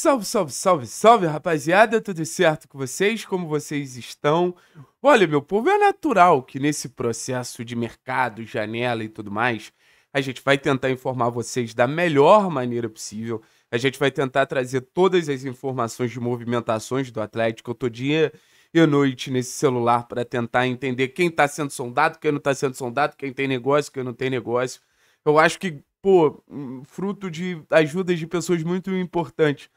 Salve, salve, salve, salve, rapaziada, tudo certo com vocês? Como vocês estão? Olha, meu povo, é natural que nesse processo de mercado, janela e tudo mais, a gente vai tentar informar vocês da melhor maneira possível. A gente vai tentar trazer todas as informações de movimentações do Atlético. Eu tô dia e noite nesse celular para tentar entender quem tá sendo sondado, quem não tá sendo sondado, quem tem negócio, quem não tem negócio. Eu acho que, pô, hum, fruto de ajudas de pessoas muito importantes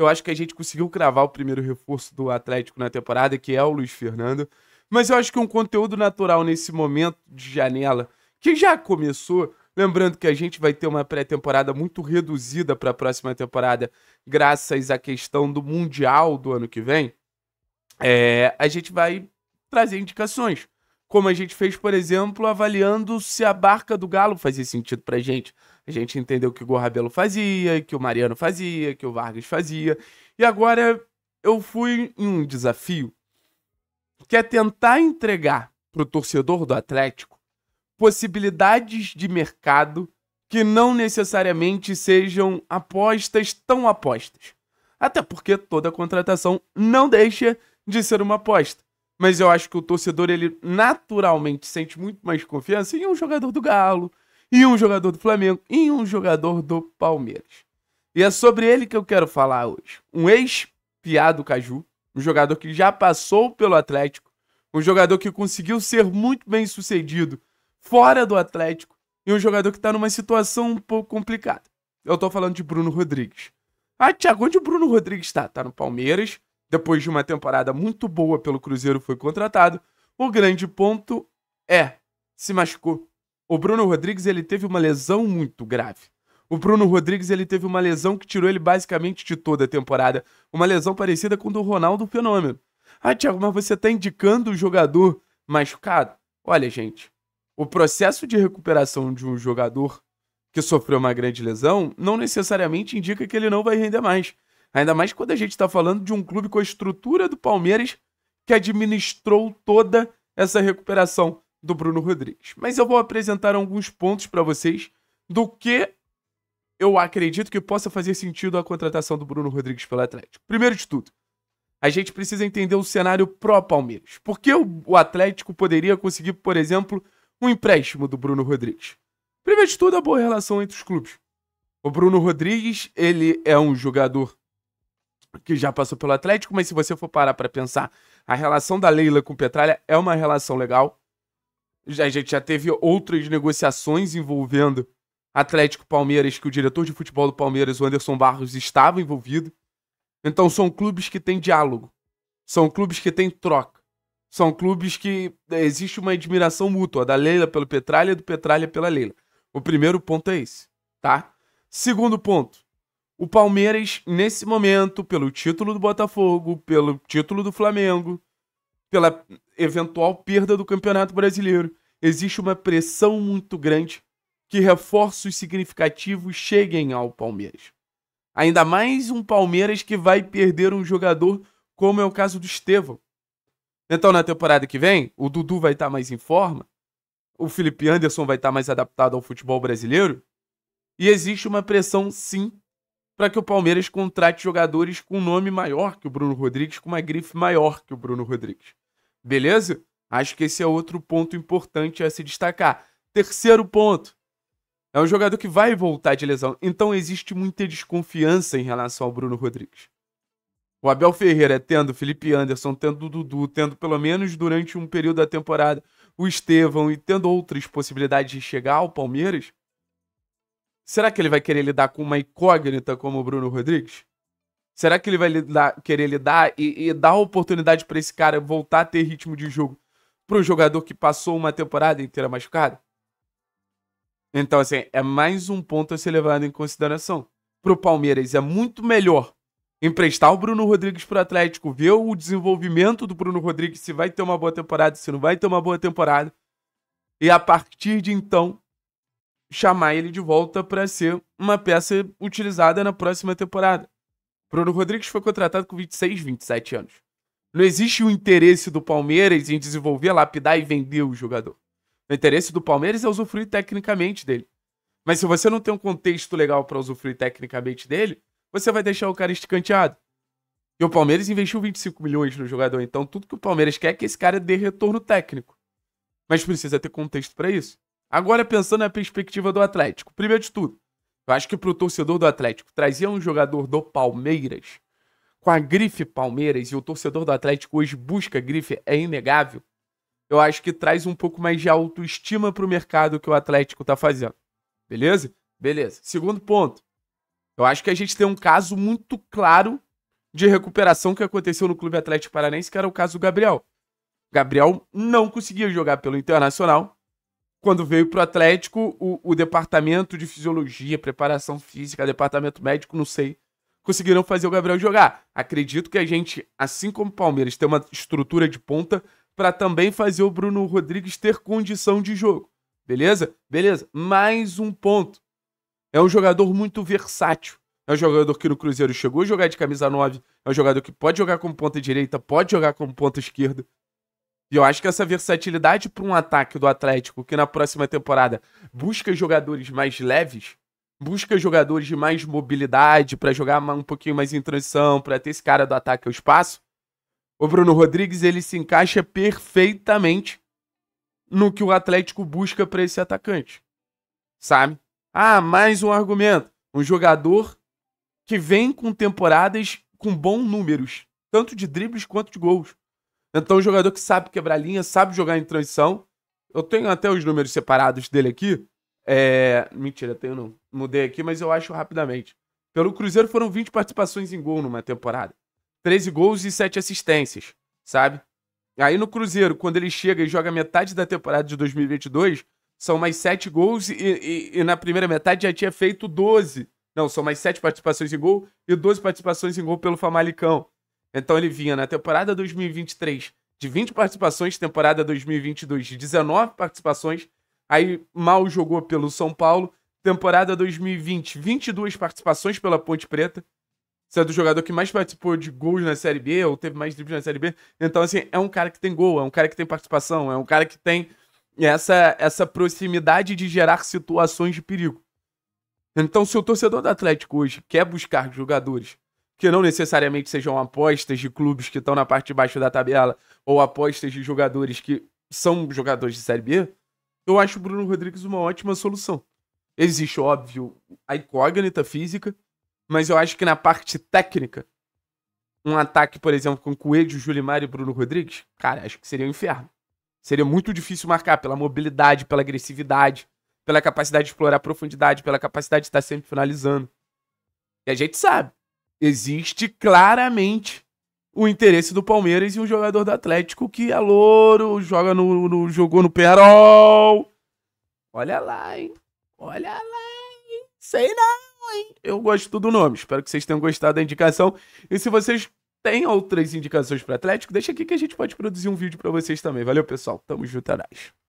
eu acho que a gente conseguiu cravar o primeiro reforço do Atlético na temporada, que é o Luiz Fernando. Mas eu acho que um conteúdo natural nesse momento de janela, que já começou, Lembrando que a gente vai ter uma pré-temporada muito reduzida para a próxima temporada, graças à questão do Mundial do ano que vem. É, a gente vai trazer indicações. Como a gente fez, por exemplo, avaliando se a barca do Galo fazia sentido para gente. A gente entendeu que o Gorrabelo fazia, que o Mariano fazia, que o Vargas fazia. E agora eu fui em um desafio que é tentar entregar para o torcedor do Atlético possibilidades de mercado que não necessariamente sejam apostas tão apostas. Até porque toda contratação não deixa de ser uma aposta. Mas eu acho que o torcedor ele naturalmente sente muito mais confiança em um jogador do Galo, e um jogador do Flamengo e um jogador do Palmeiras. E é sobre ele que eu quero falar hoje. Um ex-piado Caju, um jogador que já passou pelo Atlético, um jogador que conseguiu ser muito bem sucedido fora do Atlético e um jogador que está numa situação um pouco complicada. Eu estou falando de Bruno Rodrigues. Ah, Thiago, onde o Bruno Rodrigues está? Está no Palmeiras. Depois de uma temporada muito boa pelo Cruzeiro, foi contratado. O grande ponto é: se machucou. O Bruno Rodrigues ele teve uma lesão muito grave. O Bruno Rodrigues ele teve uma lesão que tirou ele basicamente de toda a temporada, uma lesão parecida com do Ronaldo Fenômeno. Ah, Thiago, mas você está indicando o jogador machucado? Olha, gente, o processo de recuperação de um jogador que sofreu uma grande lesão não necessariamente indica que ele não vai render mais. Ainda mais quando a gente está falando de um clube com a estrutura do Palmeiras que administrou toda essa recuperação do Bruno Rodrigues. Mas eu vou apresentar alguns pontos para vocês do que eu acredito que possa fazer sentido a contratação do Bruno Rodrigues pelo Atlético. Primeiro de tudo, a gente precisa entender o cenário pró-Palmeiras. Por que o Atlético poderia conseguir, por exemplo, um empréstimo do Bruno Rodrigues? Primeiro de tudo, a boa relação entre os clubes. O Bruno Rodrigues, ele é um jogador que já passou pelo Atlético, mas se você for parar para pensar, a relação da Leila com o Petralha é uma relação legal a gente já teve outras negociações envolvendo Atlético Palmeiras, que o diretor de futebol do Palmeiras, o Anderson Barros, estava envolvido. Então são clubes que têm diálogo, são clubes que têm troca, são clubes que é, existe uma admiração mútua da Leila pelo Petralha e do Petralha pela Leila. O primeiro ponto é esse, tá? Segundo ponto, o Palmeiras, nesse momento, pelo título do Botafogo, pelo título do Flamengo, pela eventual perda do Campeonato Brasileiro. Existe uma pressão muito grande que reforços significativos cheguem ao Palmeiras. Ainda mais um Palmeiras que vai perder um jogador, como é o caso do Estevão. Então, na temporada que vem, o Dudu vai estar tá mais em forma, o Felipe Anderson vai estar tá mais adaptado ao futebol brasileiro, e existe uma pressão, sim, para que o Palmeiras contrate jogadores com nome maior que o Bruno Rodrigues, com uma grife maior que o Bruno Rodrigues. Beleza? Acho que esse é outro ponto importante a se destacar. Terceiro ponto. É um jogador que vai voltar de lesão. Então existe muita desconfiança em relação ao Bruno Rodrigues. O Abel Ferreira tendo Felipe Anderson, tendo o Dudu, tendo pelo menos durante um período da temporada o Estevão e tendo outras possibilidades de chegar ao Palmeiras, Será que ele vai querer lidar com uma incógnita como o Bruno Rodrigues? Será que ele vai lidar, querer lidar e, e dar oportunidade para esse cara voltar a ter ritmo de jogo para o jogador que passou uma temporada inteira machucado? Então, assim, é mais um ponto a ser levado em consideração. Para o Palmeiras, é muito melhor emprestar o Bruno Rodrigues para o Atlético, ver o desenvolvimento do Bruno Rodrigues, se vai ter uma boa temporada, se não vai ter uma boa temporada, e a partir de então chamar ele de volta para ser uma peça utilizada na próxima temporada. Bruno Rodrigues foi contratado com 26, 27 anos. Não existe o interesse do Palmeiras em desenvolver, lapidar e vender o jogador. O interesse do Palmeiras é usufruir tecnicamente dele. Mas se você não tem um contexto legal para usufruir tecnicamente dele, você vai deixar o cara esticanteado. E o Palmeiras investiu 25 milhões no jogador, então tudo que o Palmeiras quer é que esse cara dê retorno técnico. Mas precisa ter contexto para isso. Agora pensando na perspectiva do Atlético. Primeiro de tudo, eu acho que para o torcedor do Atlético, trazer um jogador do Palmeiras com a grife Palmeiras e o torcedor do Atlético hoje busca grife, é inegável. Eu acho que traz um pouco mais de autoestima para o mercado que o Atlético está fazendo. Beleza? Beleza. Segundo ponto. Eu acho que a gente tem um caso muito claro de recuperação que aconteceu no Clube Atlético Paranense, que era o caso do Gabriel. Gabriel não conseguia jogar pelo Internacional quando veio para o Atlético, o departamento de fisiologia, preparação física, departamento médico, não sei, conseguiram fazer o Gabriel jogar. Acredito que a gente, assim como o Palmeiras, tem uma estrutura de ponta para também fazer o Bruno Rodrigues ter condição de jogo. Beleza? Beleza. Mais um ponto. É um jogador muito versátil. É um jogador que no Cruzeiro chegou a jogar de camisa 9. É um jogador que pode jogar como ponta direita, pode jogar como ponta esquerda. E eu acho que essa versatilidade para um ataque do Atlético que na próxima temporada busca jogadores mais leves, busca jogadores de mais mobilidade para jogar um pouquinho mais em transição, para ter esse cara do ataque ao espaço. O Bruno Rodrigues ele se encaixa perfeitamente no que o Atlético busca para esse atacante. Sabe? Ah, mais um argumento. Um jogador que vem com temporadas com bons números, tanto de dribles quanto de gols. Então, um jogador que sabe quebrar linha, sabe jogar em transição. Eu tenho até os números separados dele aqui. É... Mentira, tenho não. Mudei aqui, mas eu acho rapidamente. Pelo Cruzeiro foram 20 participações em gol numa temporada. 13 gols e 7 assistências, sabe? Aí no Cruzeiro, quando ele chega e joga metade da temporada de 2022, são mais 7 gols e, e, e na primeira metade já tinha feito 12. Não, são mais 7 participações em gol e 12 participações em gol pelo Famalicão. Então ele vinha na temporada 2023 de 20 participações, temporada 2022 de 19 participações, aí mal jogou pelo São Paulo, temporada 2020, 22 participações pela Ponte Preta, sendo o jogador que mais participou de gols na Série B, ou teve mais dribles na Série B. Então, assim, é um cara que tem gol, é um cara que tem participação, é um cara que tem essa, essa proximidade de gerar situações de perigo. Então, se o torcedor do Atlético hoje quer buscar jogadores que não necessariamente sejam apostas de clubes que estão na parte de baixo da tabela ou apostas de jogadores que são jogadores de Série B, eu acho o Bruno Rodrigues uma ótima solução. Existe, óbvio, a incógnita física, mas eu acho que na parte técnica, um ataque, por exemplo, com Coelho, Julimar e Bruno Rodrigues, cara, acho que seria um inferno. Seria muito difícil marcar pela mobilidade, pela agressividade, pela capacidade de explorar profundidade, pela capacidade de estar sempre finalizando. E a gente sabe existe claramente o interesse do Palmeiras e um jogador do Atlético que é louro, joga no, no jogou no Perol. Olha lá, hein? Olha lá, hein? Sei não, hein? Eu gosto do nome. Espero que vocês tenham gostado da indicação. E se vocês têm outras indicações para Atlético, deixa aqui que a gente pode produzir um vídeo para vocês também. Valeu, pessoal. Tamo junto, é